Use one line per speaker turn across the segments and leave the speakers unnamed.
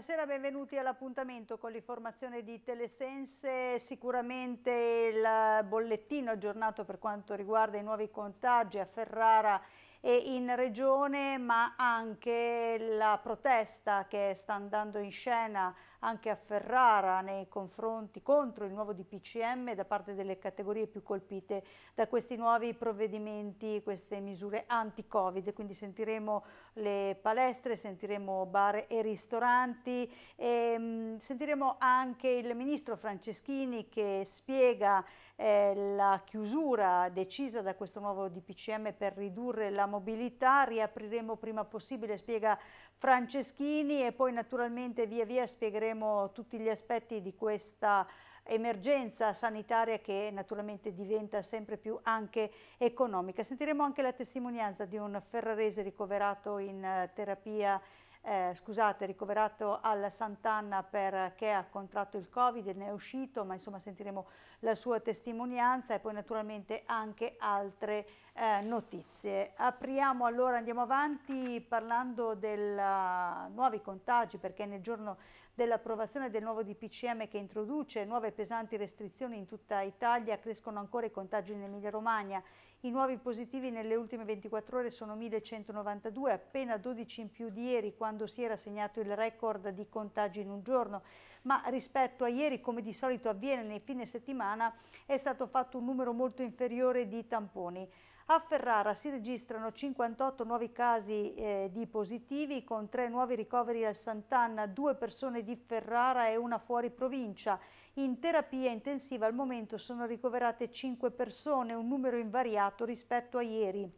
Buonasera, benvenuti all'appuntamento con l'informazione di Telesense. Sicuramente il bollettino aggiornato per quanto riguarda i nuovi contagi a Ferrara e in regione, ma anche la protesta che sta andando in scena anche a Ferrara nei confronti contro il nuovo DPCM da parte delle categorie più colpite da questi nuovi provvedimenti, queste misure anti-Covid. Quindi sentiremo le palestre, sentiremo bar e ristoranti e ehm, sentiremo anche il ministro Franceschini che spiega eh, la chiusura decisa da questo nuovo DPCM per ridurre la mobilità. Riapriremo prima possibile, spiega Franceschini e poi naturalmente via via spiegheremo tutti gli aspetti di questa emergenza sanitaria che naturalmente diventa sempre più anche economica. Sentiremo anche la testimonianza di un ferrarese ricoverato in eh, terapia eh, scusate, ricoverato al Sant'Anna perché ha contratto il Covid, e ne è uscito, ma insomma sentiremo la sua testimonianza e poi naturalmente anche altre eh, notizie. Apriamo allora, andiamo avanti parlando dei eh, nuovi contagi perché nel giorno dell'approvazione del nuovo DPCM che introduce nuove pesanti restrizioni in tutta Italia crescono ancora i contagi in Emilia Romagna i nuovi positivi nelle ultime 24 ore sono 1192, appena 12 in più di ieri quando si era segnato il record di contagi in un giorno, ma rispetto a ieri come di solito avviene nei fine settimana è stato fatto un numero molto inferiore di tamponi. A Ferrara si registrano 58 nuovi casi eh, di positivi con tre nuovi ricoveri al Sant'Anna, due persone di Ferrara e una fuori provincia. In terapia intensiva al momento sono ricoverate 5 persone, un numero invariato rispetto a ieri.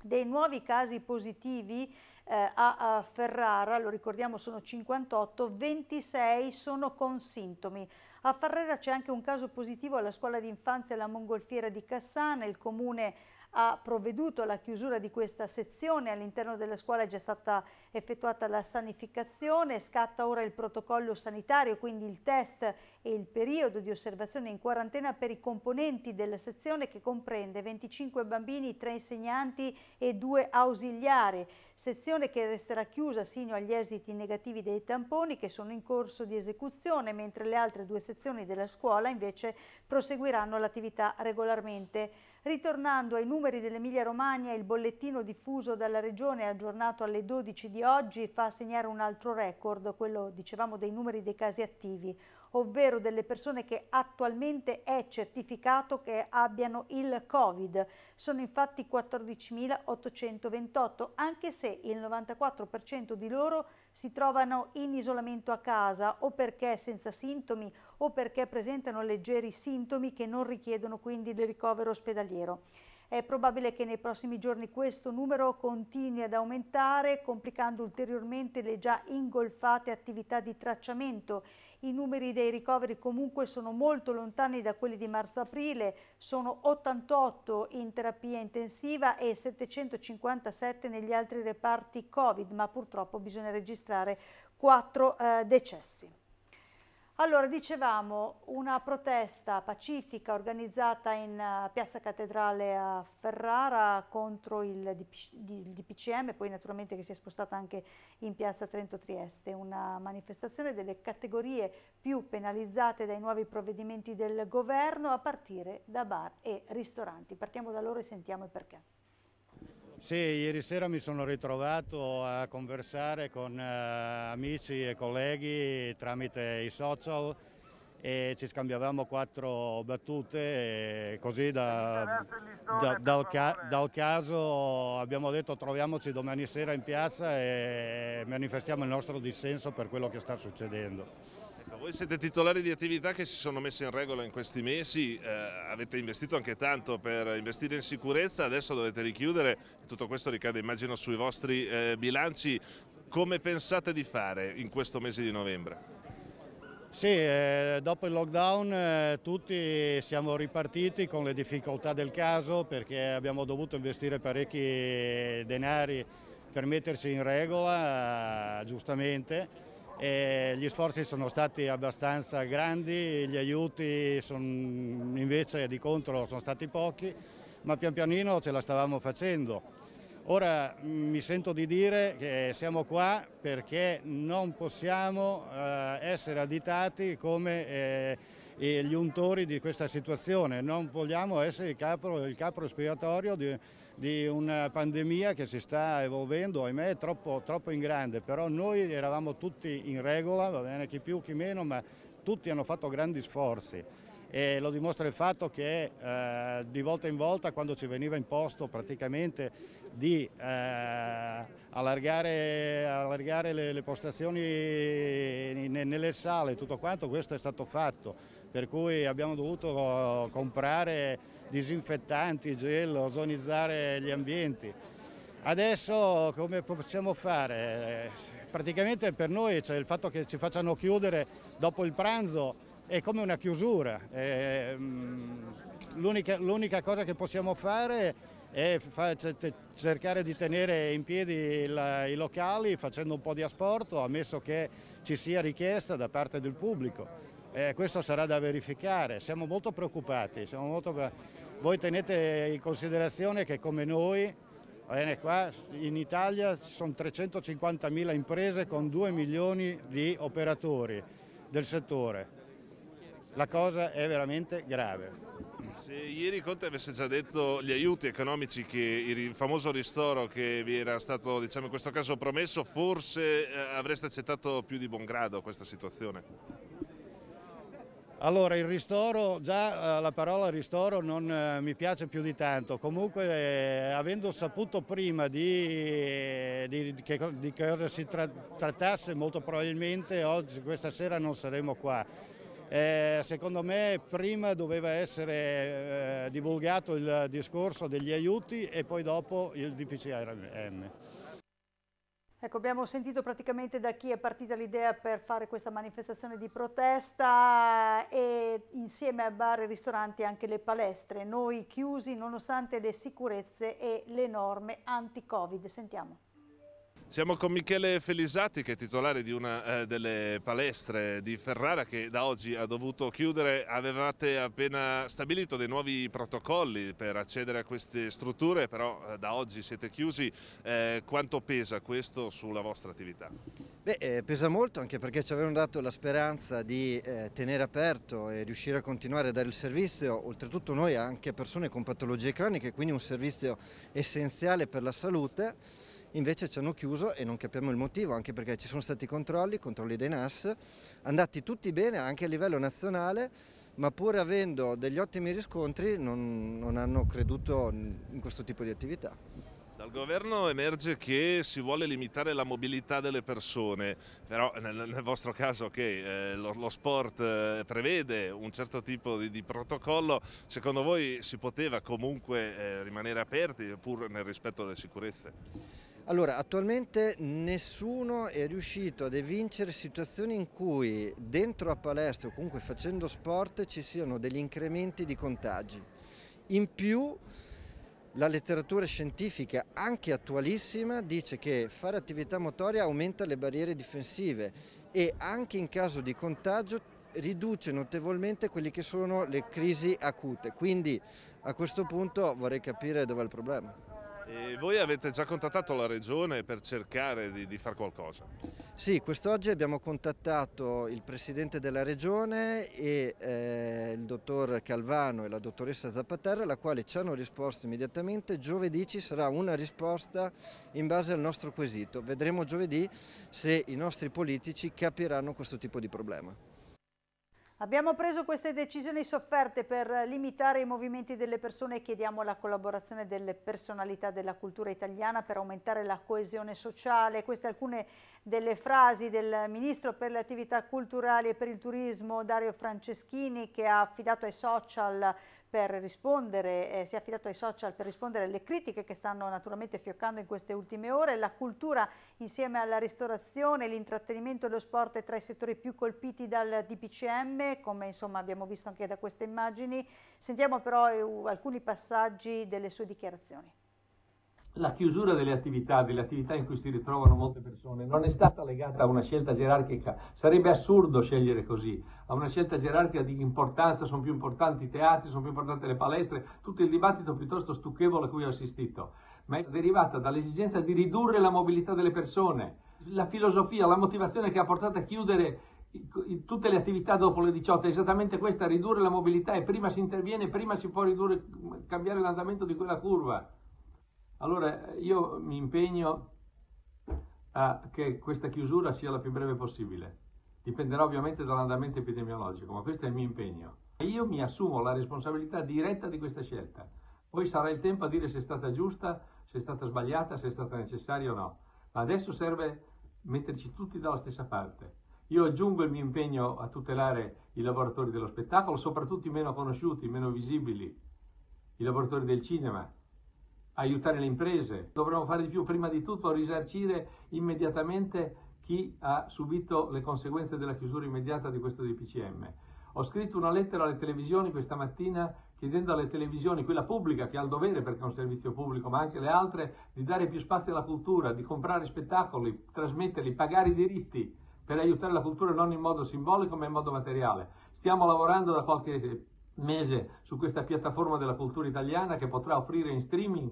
Dei nuovi casi positivi eh, a, a Ferrara, lo ricordiamo sono 58, 26 sono con sintomi. A Ferrara c'è anche un caso positivo alla scuola di infanzia La Mongolfiera di Cassana, il comune ha provveduto alla chiusura di questa sezione. All'interno della scuola è già stata effettuata la sanificazione, scatta ora il protocollo sanitario, quindi il test e il periodo di osservazione in quarantena per i componenti della sezione che comprende 25 bambini, 3 insegnanti e 2 ausiliari. Sezione che resterà chiusa sino agli esiti negativi dei tamponi che sono in corso di esecuzione, mentre le altre due sezioni della scuola invece proseguiranno l'attività regolarmente. Ritornando ai numeri dell'Emilia Romagna, il bollettino diffuso dalla Regione aggiornato alle 12 di oggi fa segnare un altro record, quello dicevamo dei numeri dei casi attivi, ovvero delle persone che attualmente è certificato che abbiano il Covid. Sono infatti 14.828, anche se il 94% di loro si trovano in isolamento a casa o perché senza sintomi o perché presentano leggeri sintomi che non richiedono quindi il ricovero ospedaliero. È probabile che nei prossimi giorni questo numero continui ad aumentare, complicando ulteriormente le già ingolfate attività di tracciamento. I numeri dei ricoveri comunque sono molto lontani da quelli di marzo-aprile, sono 88 in terapia intensiva e 757 negli altri reparti Covid, ma purtroppo bisogna registrare 4 eh, decessi. Allora, dicevamo, una protesta pacifica organizzata in eh, Piazza Cattedrale a Ferrara contro il, DPC, il DPCM, poi naturalmente che si è spostata anche in Piazza Trento Trieste, una manifestazione delle categorie più penalizzate dai nuovi provvedimenti del governo a partire da bar e ristoranti. Partiamo da loro e sentiamo il perché.
Sì, ieri sera mi sono ritrovato a conversare con eh, amici e colleghi tramite i social e ci scambiavamo quattro battute e così da, da, dal, ca, dal, caso abbiamo detto troviamoci domani sera in piazza e manifestiamo il nostro dissenso per quello che sta succedendo.
Voi siete titolari di attività che si sono messe in regola in questi mesi, eh, avete investito anche tanto per investire in sicurezza, adesso dovete richiudere, tutto questo ricade immagino sui vostri eh, bilanci, come pensate di fare in questo mese di novembre?
Sì, eh, dopo il lockdown eh, tutti siamo ripartiti con le difficoltà del caso perché abbiamo dovuto investire parecchi denari per mettersi in regola, giustamente e gli sforzi sono stati abbastanza grandi, gli aiuti son, invece di contro sono stati pochi, ma pian pianino ce la stavamo facendo. Ora mm, mi sento di dire che siamo qua perché non possiamo eh, essere additati come eh, gli untori di questa situazione, non vogliamo essere il capro, il capro espiatorio di, di una pandemia che si sta evolvendo, ahimè, troppo, troppo in grande, però noi eravamo tutti in regola, va bene, chi più, chi meno, ma tutti hanno fatto grandi sforzi e lo dimostra il fatto che eh, di volta in volta quando ci veniva imposto praticamente di eh, allargare, allargare, le, le postazioni nelle sale, tutto quanto, questo è stato fatto, per cui abbiamo dovuto eh, comprare disinfettanti, gel, ozonizzare gli ambienti. Adesso come possiamo fare? Praticamente per noi cioè, il fatto che ci facciano chiudere dopo il pranzo è come una chiusura. Mm, l'unica, cosa che possiamo fare è cercare di tenere in piedi il, i locali facendo un po' di asporto, ammesso che ci sia richiesta da parte del pubblico. Eh, questo sarà da verificare, siamo molto preoccupati. Siamo molto... Voi tenete in considerazione che come noi, qua, in Italia ci sono 350.000 imprese con 2 milioni di operatori del settore. La cosa è veramente grave.
Se ieri Conte avesse già detto gli aiuti economici, che il famoso ristoro che vi era stato diciamo, in questo caso promesso, forse eh, avreste accettato più di buon grado questa situazione?
Allora il ristoro, già eh, la parola ristoro non eh, mi piace più di tanto, comunque eh, avendo saputo prima di, di, di, che, cosa si tra, trattasse molto probabilmente oggi, questa sera non saremo qua. Eh, secondo me prima doveva essere eh, divulgato il discorso degli aiuti e poi dopo il DPCRM.
Ecco, abbiamo sentito praticamente da chi è partita l'idea per fare questa manifestazione di protesta e insieme a bar e ristoranti anche le palestre, noi chiusi nonostante le sicurezze e le norme anti-Covid. Sentiamo.
Siamo con Michele Felisati che è titolare di una eh, delle palestre di Ferrara che da oggi ha dovuto chiudere. Avevate appena stabilito dei nuovi protocolli per accedere a queste strutture, però eh, da oggi siete chiusi. Eh, quanto pesa questo sulla vostra attività?
Beh, eh, pesa molto anche perché ci avevano dato la speranza di eh, tenere aperto e riuscire a continuare a dare il servizio, oltretutto noi anche persone con patologie croniche, quindi un servizio essenziale per la salute invece ci hanno chiuso e non capiamo il motivo, anche perché ci sono stati controlli, controlli dei NAS, andati tutti bene anche a livello nazionale, ma pur avendo degli ottimi riscontri non, non hanno creduto in questo tipo di attività.
Dal governo emerge che si vuole limitare la mobilità delle persone, però nel, nel vostro caso che eh, lo, lo, sport eh, prevede un certo tipo di, di, protocollo, secondo voi si poteva comunque eh, rimanere aperti pur nel rispetto delle sicurezze?
Allora, attualmente nessuno è riuscito ad evincere situazioni in cui dentro a palestra o comunque facendo sport ci siano degli incrementi di contagi. In più la letteratura scientifica, anche attualissima, dice che fare attività motoria aumenta le barriere difensive e anche in caso di contagio riduce notevolmente quelle che sono le crisi acute. Quindi a questo punto vorrei capire dove è il problema.
E voi avete già contattato la Regione per cercare di, di fare qualcosa?
Sì, quest'oggi abbiamo contattato il Presidente della Regione e eh, il Dottor Calvano e la Dottoressa Zappaterra, la quale ci hanno risposto immediatamente. Giovedì ci sarà una risposta in base al nostro quesito. Vedremo giovedì se i nostri politici capiranno questo tipo di problema.
Abbiamo preso queste decisioni sofferte per limitare i movimenti delle persone e chiediamo la collaborazione delle personalità della cultura italiana per aumentare la coesione sociale. Queste alcune delle frasi del Ministro per le attività culturali e per il turismo Dario Franceschini che ha affidato ai social per rispondere, eh, si è affidato ai social per rispondere alle critiche che stanno naturalmente fioccando in queste ultime ore. La cultura insieme alla ristorazione, l'intrattenimento e lo sport è tra i settori più colpiti dal DPCM, come insomma abbiamo visto anche da queste immagini. Sentiamo però eh, alcuni passaggi delle sue dichiarazioni
la chiusura delle attività, delle attività in cui si ritrovano molte persone, non è stata legata a una scelta gerarchica. Sarebbe assurdo scegliere così, a una scelta gerarchica di importanza, sono più importanti i teatri, sono più importanti le palestre, tutto il dibattito piuttosto stucchevole a cui ho assistito, ma è derivata dall'esigenza di ridurre la mobilità delle persone, la filosofia, la motivazione che ha portato a chiudere tutte le attività dopo le 18 è esattamente questa, ridurre la mobilità e prima si interviene, prima si può ridurre, cambiare l'andamento di quella curva. Allora io mi impegno a che questa chiusura sia la più breve possibile. Dipenderà ovviamente dall'andamento epidemiologico, ma questo è il mio impegno. Io mi assumo la responsabilità diretta di questa scelta. Poi sarà il tempo a dire se è stata giusta, se è stata sbagliata, se è stata necessaria o no. Ma adesso serve metterci tutti dalla stessa parte. Io aggiungo il mio impegno a tutelare i lavoratori dello spettacolo, soprattutto i meno conosciuti, i meno visibili, i lavoratori del cinema, aiutare le imprese, dovremmo fare di più prima di tutto risarcire immediatamente chi ha subito le conseguenze della chiusura immediata di questo DPCM. Ho scritto una lettera alle televisioni questa mattina chiedendo alle televisioni, quella pubblica che ha il dovere perché è un servizio pubblico, ma anche le altre, di dare più spazio alla cultura, di comprare spettacoli, trasmetterli, pagare i diritti per aiutare la cultura non in modo simbolico ma in modo materiale. Stiamo lavorando da qualche mese su questa piattaforma della cultura italiana che potrà offrire in streaming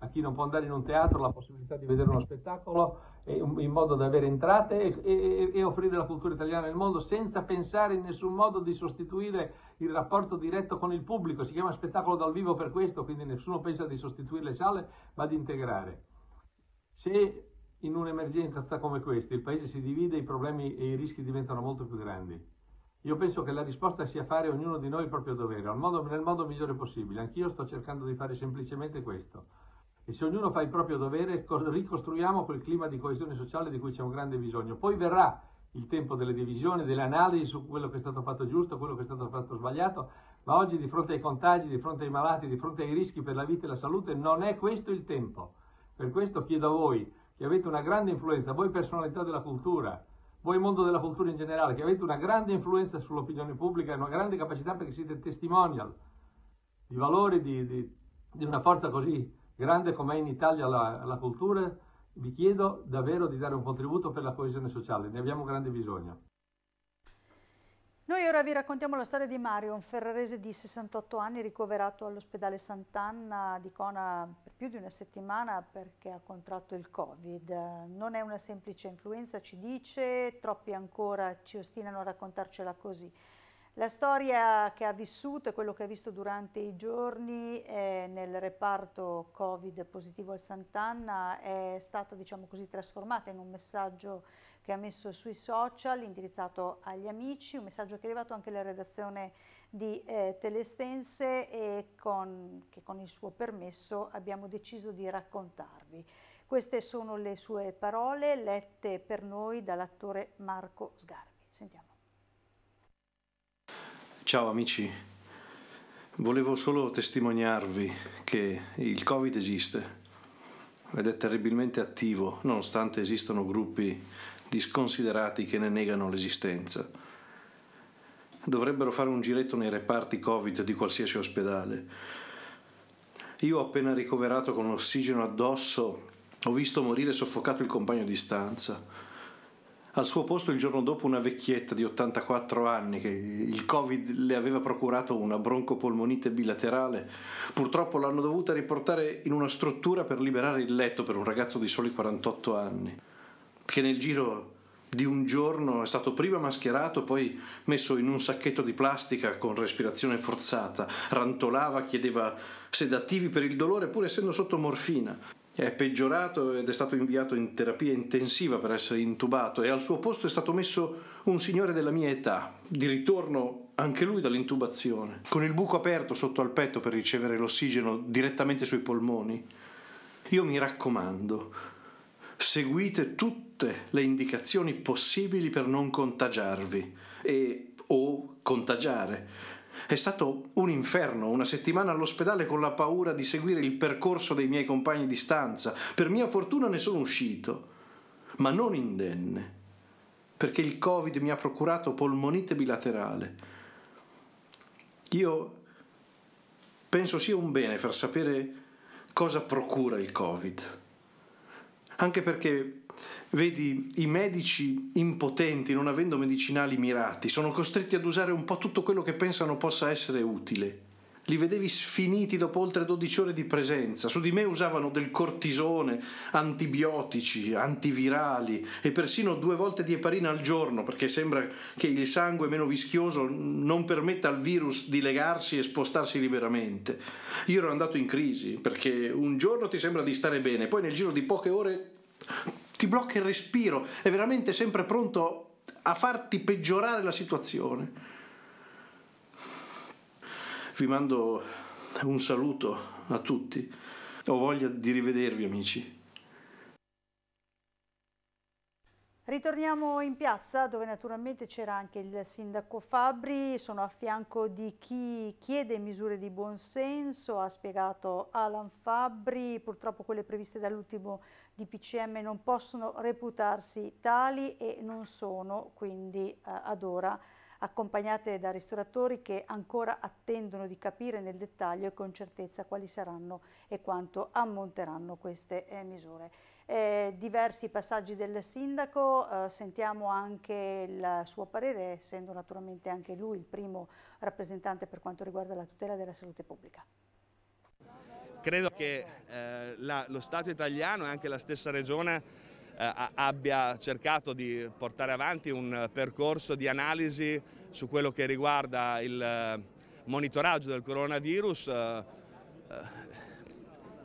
a chi non può andare in un teatro la possibilità di vedere uno spettacolo in modo da avere entrate e, e, e, offrire la cultura italiana nel mondo senza pensare in nessun modo di sostituire il rapporto diretto con il pubblico. Si chiama spettacolo dal vivo per questo, quindi nessuno pensa di sostituire le sale, ma di integrare. Se in un'emergenza come questa il paese si divide, i problemi e i rischi diventano molto più grandi. Io penso che la risposta sia fare ognuno di noi il proprio dovere, nel modo migliore possibile. Anch'io sto cercando di fare semplicemente questo e se ognuno fa il proprio dovere ricostruiamo quel clima di coesione sociale di cui c'è un grande bisogno. Poi verrà il tempo delle divisioni, delle analisi su quello che è stato fatto giusto, quello che è stato fatto sbagliato, ma oggi di fronte ai contagi, di fronte ai malati, di fronte ai rischi per la vita e la salute non è questo il tempo. Per questo chiedo a voi, che avete una grande influenza, voi personalità della cultura, voi mondo della cultura in generale, che avete una grande influenza sull'opinione pubblica e una grande capacità perché siete testimonial di valori, di, di, di una forza così Grande com'è in Italia la, la cultura, vi chiedo davvero di dare un contributo per la coesione sociale, ne abbiamo grande bisogno.
Noi ora vi raccontiamo la storia di Mario, un ferrarese di 68 anni ricoverato all'ospedale Sant'Anna di Cona per più di una settimana perché ha contratto il Covid. Non è una semplice influenza, ci dice, troppi ancora ci ostinano a raccontarcela così. La storia che ha vissuto e quello che ha visto durante i giorni eh, nel reparto Covid positivo al Sant'Anna è stata diciamo così, trasformata in un messaggio che ha messo sui social indirizzato agli amici, un messaggio che è arrivato anche alla redazione di eh, Telestense e con, che con il suo permesso abbiamo deciso di raccontarvi. Queste sono le sue parole lette per noi dall'attore Marco Sgarbi.
Ciao amici, volevo solo testimoniarvi che il Covid esiste ed è terribilmente attivo, nonostante esistano gruppi di sconsiderati che ne negano l'esistenza. Dovrebbero fare un giretto nei reparti Covid di qualsiasi ospedale. Io appena ricoverato con l'ossigeno addosso ho visto morire soffocato il compagno di stanza al suo posto il giorno dopo una vecchietta di 84 anni che il Covid le aveva procurato una broncopolmonite bilaterale. Purtroppo l'hanno dovuta riportare in una struttura per liberare il letto per un ragazzo di soli 48 anni, che nel giro di un giorno è stato prima mascherato, poi messo in un sacchetto di plastica con respirazione forzata, rantolava, chiedeva sedativi per il dolore pur essendo sotto morfina è peggiorato ed è stato inviato in terapia intensiva per essere intubato e al suo posto è stato messo un signore della mia età, di ritorno anche lui dall'intubazione, con il buco aperto sotto al petto per ricevere l'ossigeno direttamente sui polmoni. Io mi raccomando, seguite tutte le indicazioni possibili per non contagiarvi e o contagiare è stato un inferno, una settimana all'ospedale con la paura di seguire il percorso dei miei compagni di stanza. Per mia fortuna ne sono uscito, ma non indenne, perché il Covid mi ha procurato polmonite bilaterale. Io penso sia un bene far sapere cosa procura il Covid, anche perché Vedi, i medici impotenti, non avendo medicinali mirati, sono costretti ad usare un po' tutto quello che pensano possa essere utile. Li vedevi sfiniti dopo oltre 12 ore di presenza. Su di me usavano del cortisone, antibiotici, antivirali e persino due volte di eparina al giorno perché sembra che il sangue meno vischioso non permetta al virus di legarsi e spostarsi liberamente. Io ero andato in crisi perché un giorno ti sembra di stare bene, poi nel giro di poche ore ti blocca il respiro, è veramente sempre pronto a farti peggiorare la situazione. Vi mando un saluto a tutti, ho voglia di rivedervi amici.
Ritorniamo in piazza dove naturalmente c'era anche il sindaco Fabri, sono a fianco di chi chiede misure di buonsenso, ha spiegato Alan Fabri, purtroppo quelle previste dall'ultimo di PCM non possono reputarsi tali e non sono quindi eh, ad ora accompagnate da ristoratori che ancora attendono di capire nel dettaglio e con certezza quali saranno e quanto ammonteranno queste eh, misure. Eh, diversi passaggi del sindaco, eh, sentiamo anche il suo parere, essendo naturalmente anche lui il primo rappresentante per quanto riguarda la tutela della salute pubblica.
Credo che eh, la, lo Stato italiano e anche la stessa Regione eh, abbia cercato di portare avanti un percorso di analisi su quello che riguarda il eh, monitoraggio del coronavirus. Eh, eh,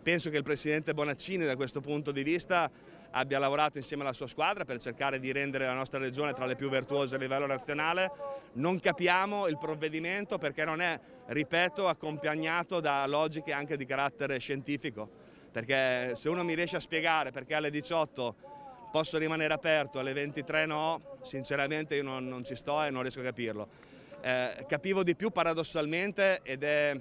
penso che il Presidente Bonaccini da questo punto di vista abbia lavorato insieme alla sua squadra per cercare di rendere la nostra regione tra le più virtuose a livello nazionale. Non capiamo il provvedimento perché non è, ripeto, accompagnato da logiche anche di carattere scientifico. Perché se uno mi riesce a spiegare perché alle 18 posso rimanere aperto, alle 23 no, sinceramente io non, non ci sto e non riesco a capirlo. Eh, capivo di più paradossalmente ed è,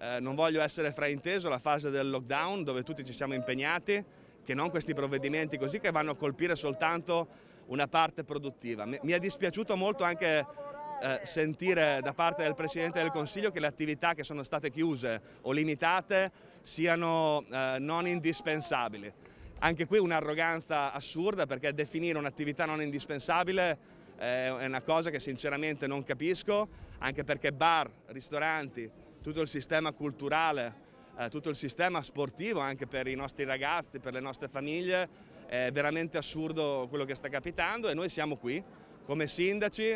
eh, non voglio essere frainteso, la fase del lockdown dove tutti ci siamo impegnati, che non questi provvedimenti così che vanno a colpire soltanto una parte produttiva. Mi è dispiaciuto molto anche eh, sentire da parte del Presidente del Consiglio che le attività che sono state chiuse o limitate siano eh, non indispensabili. Anche qui un'arroganza assurda perché definire un'attività non indispensabile eh, è una cosa che sinceramente non capisco, anche perché bar, ristoranti, tutto il sistema culturale eh, tutto il sistema sportivo anche per i nostri ragazzi, per le nostre famiglie. È veramente assurdo quello che sta capitando e noi siamo qui come sindaci.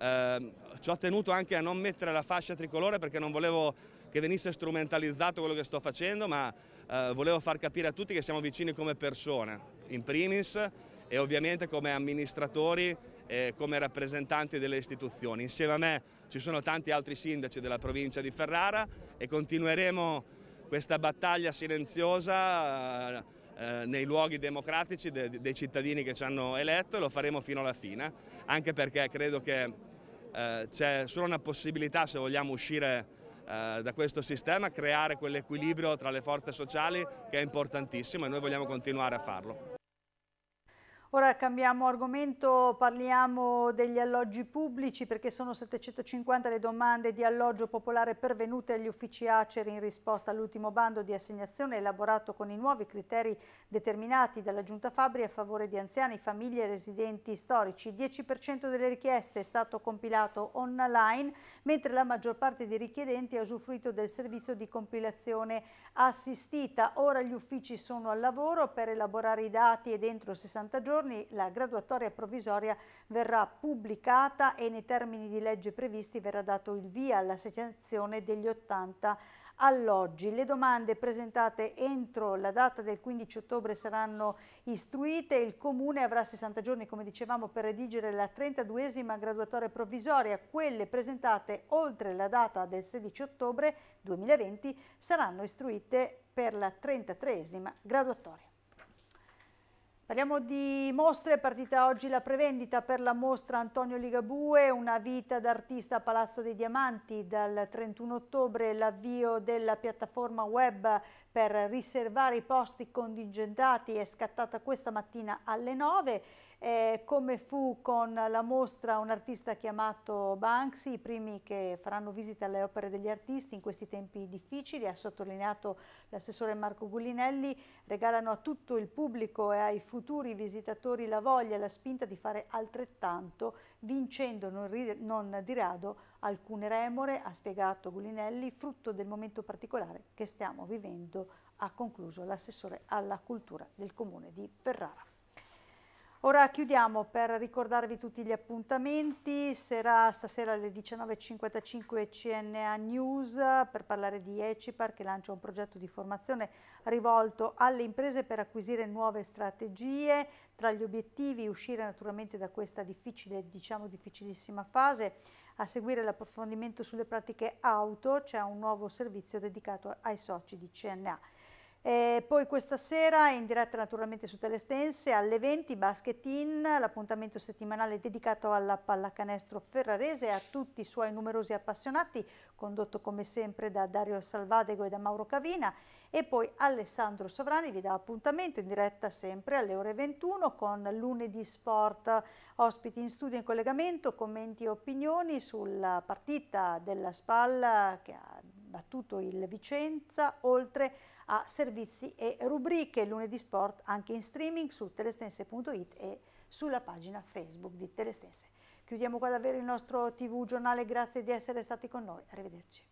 Eh, ci ho tenuto anche a non mettere la fascia tricolore perché non volevo che venisse strumentalizzato quello che sto facendo, ma eh, volevo far capire a tutti che siamo vicini come persone, in primis, e ovviamente come amministratori e come rappresentanti delle istituzioni. Insieme a me ci sono tanti altri sindaci della provincia di Ferrara e continueremo questa battaglia silenziosa eh, eh, nei luoghi democratici dei cittadini che ci hanno eletto e lo faremo fino alla fine, anche perché credo che eh, c'è solo una possibilità se vogliamo uscire da questo sistema, creare quell'equilibrio tra le forze sociali che è importantissimo e noi vogliamo continuare a farlo.
Ora cambiamo argomento, parliamo degli alloggi pubblici perché sono 750 le domande di alloggio popolare pervenute agli uffici Aceri in risposta all'ultimo bando di assegnazione elaborato con i nuovi criteri determinati dalla Giunta Fabri a favore di anziani, famiglie e residenti storici. Il 10% delle richieste è stato compilato online, mentre la maggior parte dei richiedenti ha usufruito del servizio di compilazione assistita. Ora gli uffici sono al lavoro per elaborare i dati e entro 60 giorni giorni la graduatoria provvisoria verrà pubblicata e nei termini di legge previsti verrà dato il via alla all'assegnazione degli 80 alloggi. Le domande presentate entro la data del 15 ottobre saranno istruite. Il Comune avrà 60 giorni, come dicevamo, per redigere la 32esima graduatoria provvisoria. Quelle presentate oltre la data del 16 ottobre 2020 saranno istruite per la 33esima graduatoria. Parliamo di mostre, è partita oggi la prevendita per la mostra Antonio Ligabue, una vita d'artista a Palazzo dei Diamanti, dal 31 ottobre l'avvio della piattaforma web per riservare i posti contingentati è scattata questa mattina alle 9 eh, come fu con la mostra un artista chiamato Banksy, i primi che faranno visita alle opere degli artisti in questi tempi difficili, ha sottolineato l'assessore Marco Gullinelli, regalano a tutto il pubblico e ai futuri visitatori la voglia e la spinta di fare altrettanto, vincendo non, non di rado alcune remore, ha spiegato Gulinelli, frutto del momento particolare che stiamo vivendo, ha concluso l'assessore alla cultura del comune di Ferrara. Ora chiudiamo per ricordarvi tutti gli appuntamenti, Sera, stasera alle 19.55 CNA News per parlare di Ecipar che lancia un progetto di formazione rivolto alle imprese per acquisire nuove strategie, tra gli obiettivi uscire naturalmente da questa difficile, diciamo difficilissima fase, a seguire l'approfondimento sulle pratiche auto c'è un nuovo servizio dedicato ai soci di CNA. E poi questa sera in diretta naturalmente su Telestense alle 20 Basket In, l'appuntamento settimanale dedicato alla pallacanestro ferrarese e a tutti i suoi numerosi appassionati, condotto come sempre da Dario Salvadego e da Mauro Cavina e poi Alessandro Sovrani vi dà appuntamento in diretta sempre alle ore 21 con lunedì sport ospiti in studio in collegamento, commenti e opinioni sulla partita della Spalla che ha battuto il Vicenza, oltre a servizi e rubriche lunedì sport anche in streaming su telestense.it e sulla pagina Facebook di Telestense. Chiudiamo qua davvero il nostro TV giornale, grazie di essere stati con noi, arrivederci.